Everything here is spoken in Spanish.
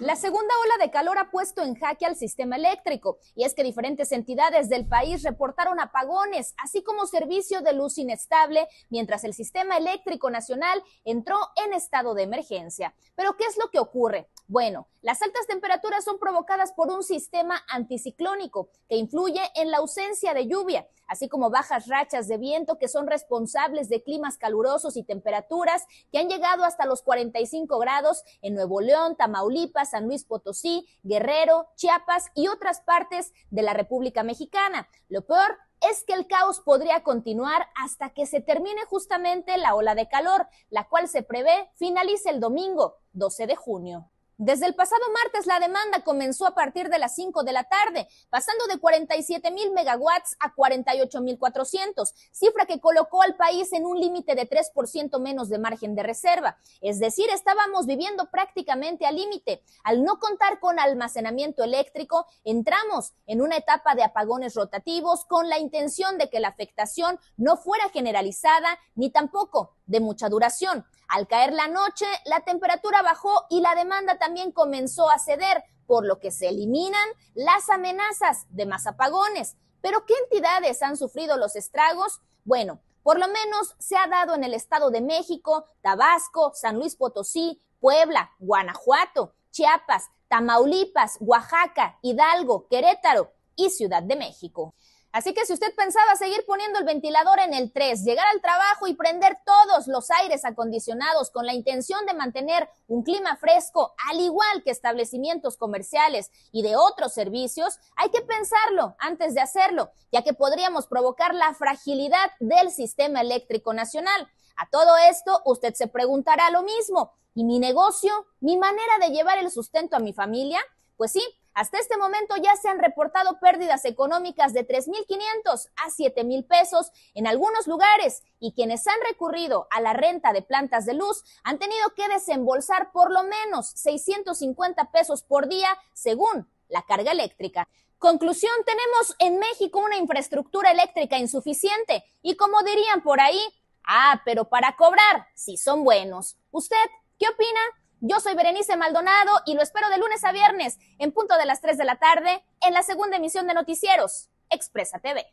La segunda ola de calor ha puesto en jaque al sistema eléctrico y es que diferentes entidades del país reportaron apagones, así como servicio de luz inestable, mientras el sistema eléctrico nacional entró en estado de emergencia. Pero ¿qué es lo que ocurre? Bueno, las altas temperaturas son provocadas por un sistema anticiclónico que influye en la ausencia de lluvia, así como bajas rachas de viento que son responsables de climas calurosos y temperaturas que han llegado hasta los 45 grados en Nuevo León, Tamaulipas, San Luis Potosí, Guerrero, Chiapas y otras partes de la República Mexicana. Lo peor es que el caos podría continuar hasta que se termine justamente la ola de calor, la cual se prevé finalice el domingo 12 de junio. Desde el pasado martes, la demanda comenzó a partir de las 5 de la tarde, pasando de 47 mil megawatts a 48 mil 400, cifra que colocó al país en un límite de 3% menos de margen de reserva. Es decir, estábamos viviendo prácticamente al límite. Al no contar con almacenamiento eléctrico, entramos en una etapa de apagones rotativos con la intención de que la afectación no fuera generalizada ni tampoco de mucha duración. Al caer la noche, la temperatura bajó y la demanda también comenzó a ceder, por lo que se eliminan las amenazas de más apagones. Pero ¿qué entidades han sufrido los estragos? Bueno, por lo menos se ha dado en el Estado de México, Tabasco, San Luis Potosí, Puebla, Guanajuato, Chiapas, Tamaulipas, Oaxaca, Hidalgo, Querétaro y Ciudad de México. Así que si usted pensaba seguir poniendo el ventilador en el 3, llegar al trabajo y prender todos los aires acondicionados con la intención de mantener un clima fresco, al igual que establecimientos comerciales y de otros servicios, hay que pensarlo antes de hacerlo, ya que podríamos provocar la fragilidad del sistema eléctrico nacional. A todo esto, usted se preguntará lo mismo, ¿y mi negocio? ¿Mi manera de llevar el sustento a mi familia? Pues sí, hasta este momento ya se han reportado pérdidas económicas de 3.500 a 7.000 pesos en algunos lugares y quienes han recurrido a la renta de plantas de luz han tenido que desembolsar por lo menos 650 pesos por día según la carga eléctrica. Conclusión, tenemos en México una infraestructura eléctrica insuficiente y como dirían por ahí, ah, pero para cobrar, si sí son buenos. ¿Usted qué opina? Yo soy Berenice Maldonado y lo espero de lunes a viernes en punto de las 3 de la tarde en la segunda emisión de Noticieros, Expresa TV.